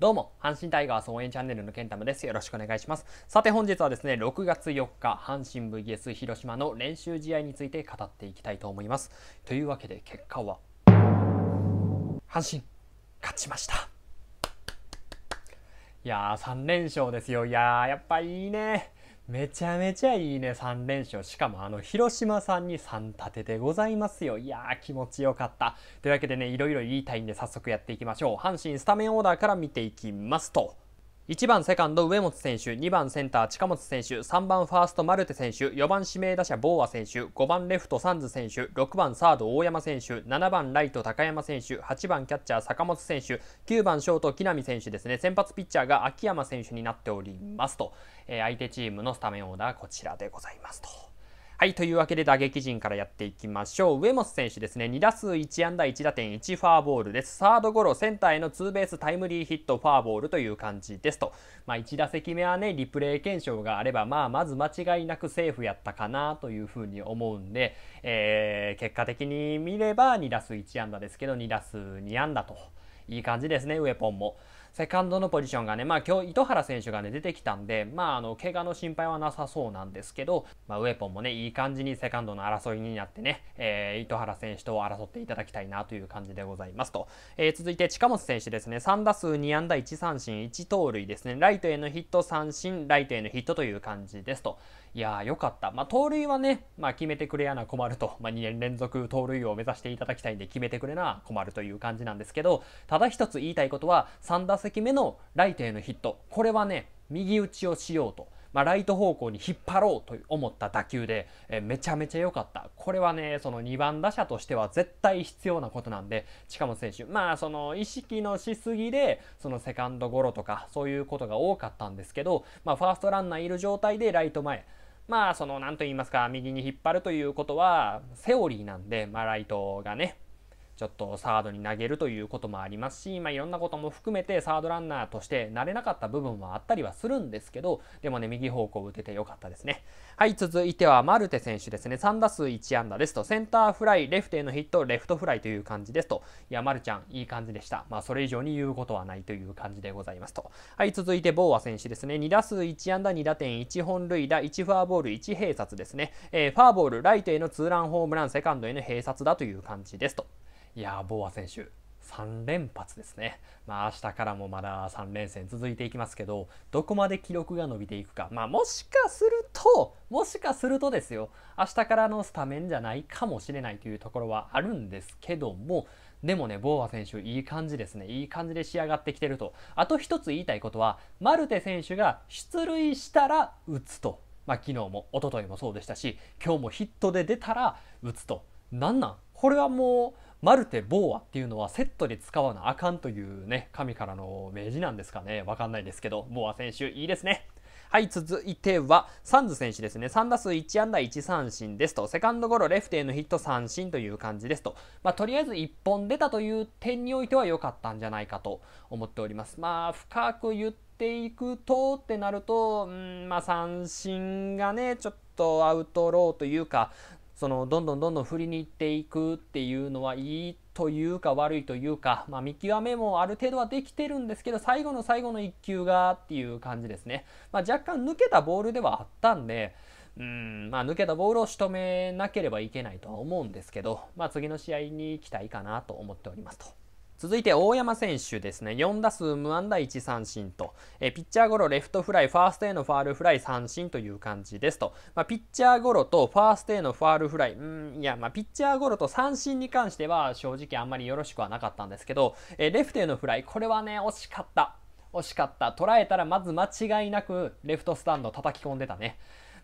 どうも、阪神タイガース応援チャンネルのケンタムです。よろしくお願いします。さて本日はですね、6月4日、阪神 VS 広島の練習試合について語っていきたいと思います。というわけで結果は、阪神、勝ちました。いやー、3連勝ですよ。いやー、やっぱいいね。めちゃめちゃいいね、3連勝。しかもあの、広島さんに3立てでございますよ。いやー、気持ちよかった。というわけでね、いろいろ言いたいんで早速やっていきましょう。阪神スタメンオーダーから見ていきますと。1番セカンド上本選手2番センター近本選手3番ファーストマルテ選手4番指名打者ボーア選手5番レフトサンズ選手6番サード大山選手7番ライト高山選手8番キャッチャー坂本選手9番ショート木浪選手ですね先発ピッチャーが秋山選手になっておりますと、えー、相手チームのスタメンオーダーこちらでございますと。はい、というわけで打撃陣からやっていきましょう。上本選手ですね、2打数1安打1打点1ファーボールです。サードゴロ、センターへのツーベースタイムリーヒット、ファーボールという感じですと。まあ、1打席目はね、リプレイ検証があれば、まあ、まず間違いなくセーフやったかなというふうに思うんで、えー、結果的に見れば2打数1安打ですけど、2打数2安打と。いい感じですね、ウェポンも。セカンドのポジションがね、まあ今日糸原選手がね、出てきたんで、まああの、怪我の心配はなさそうなんですけど、まあウェポンもね、いい感じにセカンドの争いになってね、えー、糸原選手と争っていただきたいなという感じでございますと。えー、続いて近本選手ですね、3打数2安打1三振1盗塁ですね、ライトへのヒット三振、ライトへのヒットという感じですと。いやー、よかった。まあ、盗塁はね、まあ、決めてくれやな困ると、まあ、2年連続盗塁を目指していただきたいんで、決めてくれな困るという感じなんですけど、ただ一つ言いたいことは、3打席目のライトへのヒット、これはね、右打ちをしようと。まあ、ライト方向に引っ張ろうと思った打球で、えめちゃめちゃ良かった。これはね、その2番打者としては絶対必要なことなんで、近本選手、まあ、その意識のしすぎで、そのセカンドゴロとか、そういうことが多かったんですけど、まあ、ファーストランナーいる状態でライト前、まあその何と言いますか右に引っ張るということはセオリーなんで、まあ、ライトがねちょっとサードに投げるということもありますし、まあ、いろんなことも含めてサードランナーとして慣れなかった部分もあったりはするんですけど、でもね、右方向打ててよかったですね。はい、続いてはマルテ選手ですね。3打数1安打ですと、センターフライ、レフトへのヒット、レフトフライという感じですと、いや、マルちゃん、いい感じでした。まあ、それ以上に言うことはないという感じでございますと。はい、続いてボーア選手ですね。2打数1安打、2打点、1本塁打、1フォアボール、1併殺ですね。えー、フォアボール、ライトへのツーランホームラン、セカンドへの併殺だという感じですと。いやボア選手3連発ですね、まあ明日からもまだ3連戦続いていきますけどどこまで記録が伸びていくか、まあ、もしかするともしかするとですよ明日からのスタメンじゃないかもしれないというところはあるんですけどもでもね、ボーア選手、いい感じですね。いい感じで仕上がってきてると。あと一つ言いたいことは、マルテ選手が出塁したら打つと。まあ、昨日も、一昨日もそうでしたし、今日もヒットで出たら打つと。なんなんこれはもう、マルテ・ボーアっていうのはセットで使わなあかんというね、神からの命じなんですかね。わかんないですけど、ボーア選手、いいですね。はい、続いては、サンズ選手ですね。3打数1安打1三振ですと、セカンドゴロ、レフトへのヒット三振という感じですと、まあ、とりあえず1本出たという点においては良かったんじゃないかと思っております。まあ、深く言っていくとってなると、うん、まあ、三振がね、ちょっとアウトローというか、そのどんどんどんどん振りに行っていくっていうのはいいというか悪いというか、まあ、見極めもある程度はできてるんですけど最後の最後の1球がっていう感じですね、まあ、若干抜けたボールではあったんでうんまあ、抜けたボールを仕留めなければいけないとは思うんですけど、まあ、次の試合に期待かなと思っておりますと。続いて大山選手ですね、4打数無安打1三振と、えピッチャーゴロ、レフトフライ、ファーストへのファールフライ、三振という感じですと、まあ、ピッチャーゴロとファーストへのファールフライ、うん、いや、まあ、ピッチャーゴロと三振に関しては正直あんまりよろしくはなかったんですけど、えレフトへのフライ、これはね、惜しかった。惜しかった。捉えたらまず間違いなくレフトスタンド叩き込んでたね。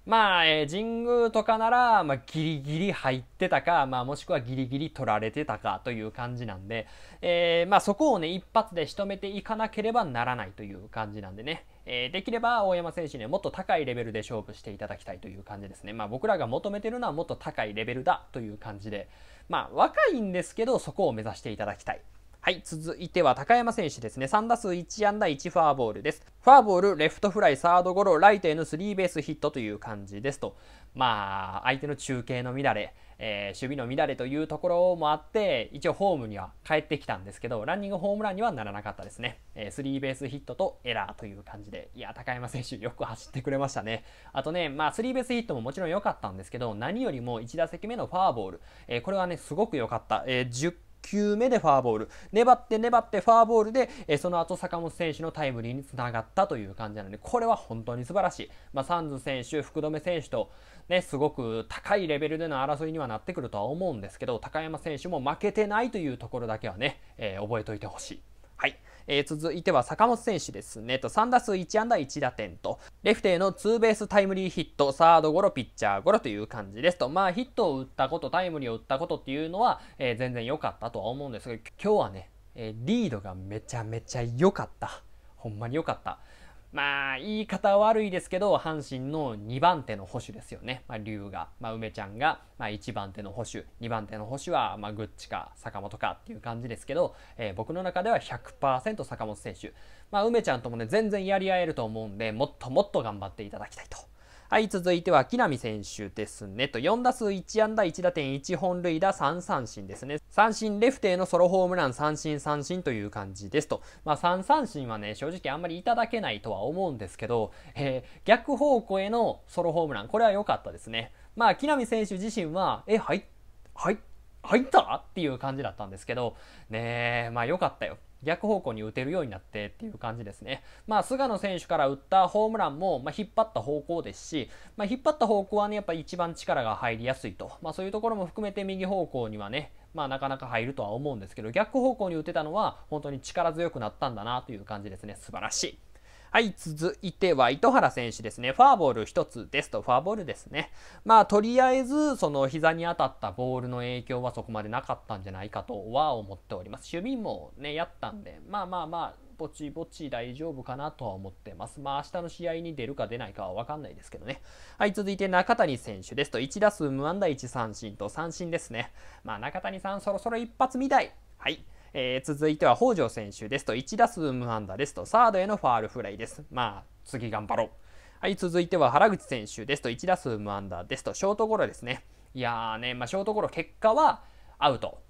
まあ、えー、神宮とかなら、まあ、ギリギリ入ってたか、まあ、もしくはギリギリ取られてたかという感じなんで、えー、まあ、そこをね、一発で仕留めていかなければならないという感じなんでね、えー、できれば大山選手にはもっと高いレベルで勝負していただきたいという感じですね。まあ、僕らが求めてるのはもっと高いレベルだという感じで、まあ、若いんですけど、そこを目指していただきたいはい、続いては高山選手ですね。3打数1安打1フォアボールです。フォアボール、レフトフライ、サードゴロ、ライトへのスリーベースヒットという感じですと。まあ、相手の中継の乱れ、えー、守備の乱れというところもあって、一応ホームには帰ってきたんですけど、ランニングホームランにはならなかったですね。えー、スリーベースヒットとエラーという感じで、いや、高山選手よく走ってくれましたね。あとね、まあ、スリーベースヒットももちろん良かったんですけど、何よりも1打席目のフォアボール、えー、これはね、すごく良かった。え10球目でフォアボール粘って粘ってフォアボールで、えその後坂本選手のタイムリーにつながったという感じなのでこれは本当に素晴らしい、まあ、サンズ選手福留選手と、ね、すごく高いレベルでの争いにはなってくるとは思うんですけど高山選手も負けてないというところだけはね、えー、覚えておいてほしい。はいえー、続いては坂本選手ですね、と3打数1安打1打点と、レフトへのツーベースタイムリーヒット、サードゴロ、ピッチャーゴロという感じですと、まあヒットを打ったこと、タイムリーを打ったことっていうのは、えー、全然良かったとは思うんですが、今日はね、えー、リードがめちゃめちゃ良かった。ほんまに良かった。まあ、言い方悪いですけど、阪神の2番手の捕手ですよね。まあ、龍が、まあ、梅ちゃんが、まあ、1番手の捕手、2番手の捕手は、まあ、グッチか坂本かっていう感じですけど、えー、僕の中では100%坂本選手。まあ、梅ちゃんともね、全然やり合えると思うんで、もっともっと頑張っていただきたいとはい、続いては木浪選手ですね。と、4打数1安打1打点1本塁打3三振ですね。三振、レフテへのソロホームラン三振三振という感じですと。まあ、3三振はね、正直あんまりいただけないとは思うんですけど、えー、逆方向へのソロホームラン、これは良かったですね。まあ、木浪選手自身は、え、はい、はい、入ったっていう感じだったんですけど、ねえ、まあ良かったよ。逆方向に打てるようになってっていう感じですね。まあ、菅野選手から打ったホームランも、まあ、引っ張った方向ですし、まあ、引っ張った方向はね、やっぱ一番力が入りやすいと、まあ、そういうところも含めて右方向にはね、まあ、なかなか入るとは思うんですけど、逆方向に打てたのは、本当に力強くなったんだなという感じですね。素晴らしい。はい、続いては糸原選手ですね。ファーボール1つですと、ファーボールですね。まあ、とりあえず、その膝に当たったボールの影響はそこまでなかったんじゃないかとは思っております。守備もね、やったんで、まあまあまあ、ぼちぼち大丈夫かなとは思ってます。まあ明日の試合に出るか出ないかはわかんないですけどね。はい、続いて中谷選手ですと、1打数無安打1三振と三振ですね。まあ中谷さんそろそろ一発見たい。はい。えー、続いては北条選手ですと、1打数無安打ですと、サードへのファールフライです。まあ、次頑張ろう。はい、続いては原口選手ですと、1打数無安打ですと、ショートゴロですね。いやーね、まあ、ショートゴロ、結果はアウト。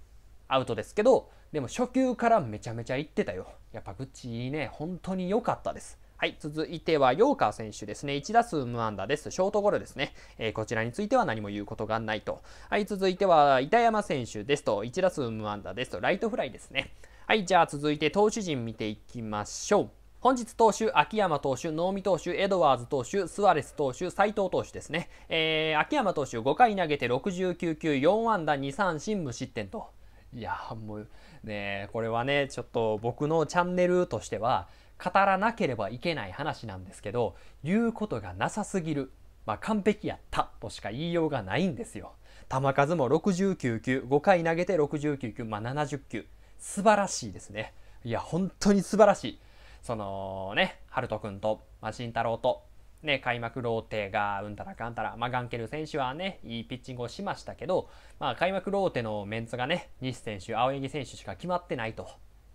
アウトですけど、でも初球からめちゃめちゃいってたよ。やっぱグッチいいね、本当に良かったです。はい、続いては、ヨーカー選手ですね。1打数無安打です。ショートゴロですね、えー、こちらについては何も言うことがないと。はい、続いては、板山選手ですと、1打数無安打ですと、ライトフライですね。はい、じゃあ続いて投手陣見ていきましょう。本日投手、秋山投手、能見投手、エドワーズ投手、スアレス投手、斎藤投手ですね。えー、秋山投手5回投げて69球、4安打2三振無失点と。いやもうね、これはね、ちょっと僕のチャンネルとしては、語らなければいけない話なんですけど言うことがなさすぎる、まあ、完璧やったとしか言いようがないんですよ球数も69球5回投げて69球、まあ、70球素晴らしいですねいや本当に素晴らしいそのね春人君と、慎太郎とね、開幕ローテがうんたらかんたら、まあ、ガンケル選手はね、いいピッチングをしましたけど、まあ、開幕ローテのメンツがね、西選手、青柳選手しか決まってないと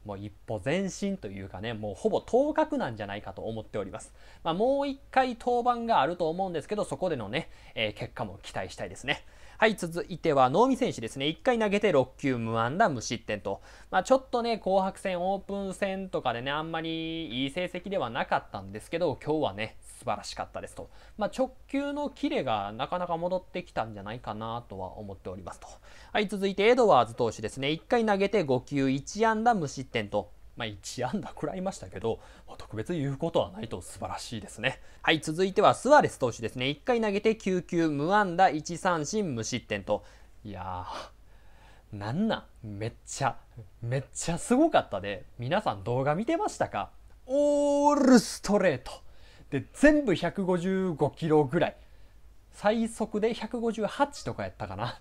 もう一歩前進というかね、もうほぼ当確なんじゃないかと思っております。まあ、もう一回登板があると思うんですけど、そこでのね、えー、結果も期待したいですね。はい、続いては能見選手ですね。1回投げて6球無安打無失点と。まあ、ちょっとね、紅白戦、オープン戦とかでね、あんまりいい成績ではなかったんですけど、今日はね、素晴らしかったですと、まあ、直球のキレがなかなか戻ってきたんじゃないかなとは思っておりますと、はい、続いてエドワーズ投手ですね1回投げて5球1安打無失点とまあ、1安打食らいましたけど、特別言うことはないと素晴らしいですね。はい、続いてはスアレス投手ですね。1回投げて9球、無安打、1三振、無失点と。いやー、なんなんめっちゃ、めっちゃすごかったで、皆さん動画見てましたかオールストレート。で全部155キロぐらい最速で158とかやったかな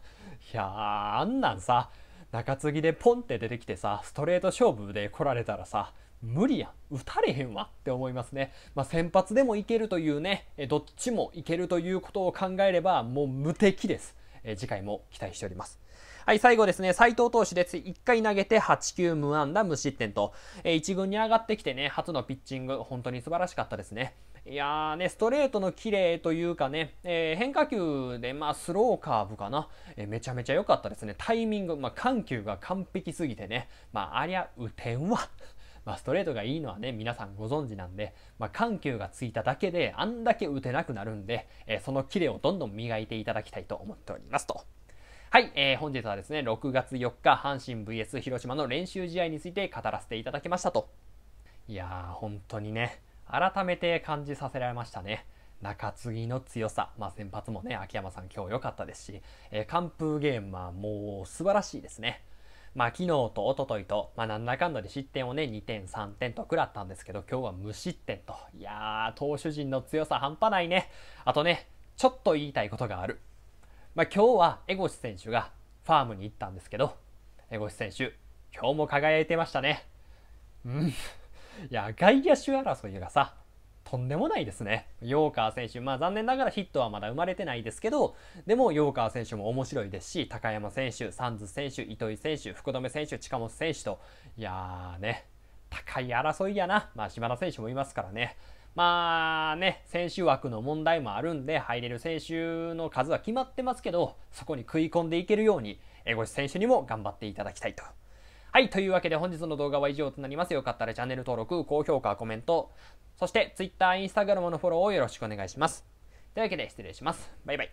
いやあんなんさ中継ぎでポンって出てきてさストレート勝負で来られたらさ無理やん打たれへんわって思いますね、まあ、先発でもいけるというねどっちもいけるということを考えればもう無敵ですえ次回も期待しております。はい、最後ですね、斎藤投手です。1回投げて8球無安打無失点と、え1軍に上がってきてね、初のピッチング、本当に素晴らしかったですね。いやーね、ストレートの綺麗というかね、えー、変化球で、まあ、スローカーブかな、えー、めちゃめちゃ良かったですね。タイミング、まあ、緩急が完璧すぎてね、まあ、ありゃ、打てんわ。まあ、ストレートがいいのはね、皆さんご存知なんで、まあ、緩急がついただけで、あんだけ打てなくなるんで、えー、そのキレをどんどん磨いていただきたいと思っておりますと。はい、えー、本日はですね、6月4日、阪神 VS 広島の練習試合について語らせていただきましたと。いやー、本当にね、改めて感じさせられましたね。中継ぎの強さ、まあ、先発もね、秋山さん今日良かったですし、えー、完封ゲームはもう素晴らしいですね。まあ、昨日と一昨日と、まあ、なんだかんだで失点をね、2点、3点と食らったんですけど、今日は無失点と。いやー、投手陣の強さ半端ないね。あとね、ちょっと言いたいことがある。まあ、今日は江越選手がファームに行ったんですけど、江越選手、今日も輝いてましたね。うん。や、外野手争いがさ、とんでもないですね。ヨーカー選手、まあ残念ながらヒットはまだ生まれてないですけど、でもヨーカー選手も面白いですし、高山選手、サンズ選手、糸井選手、福留選手、近本選手と、いやーね、高い争いやな。まあ島田選手もいますからね。まあね、選手枠の問題もあるんで、入れる選手の数は決まってますけど、そこに食い込んでいけるように、江越選手にも頑張っていただきたいとはい、というわけで本日の動画は以上となります。よかったらチャンネル登録、高評価、コメント、そして Twitter、Instagram のフォローをよろしくお願いします。というわけで失礼します。バイバイ。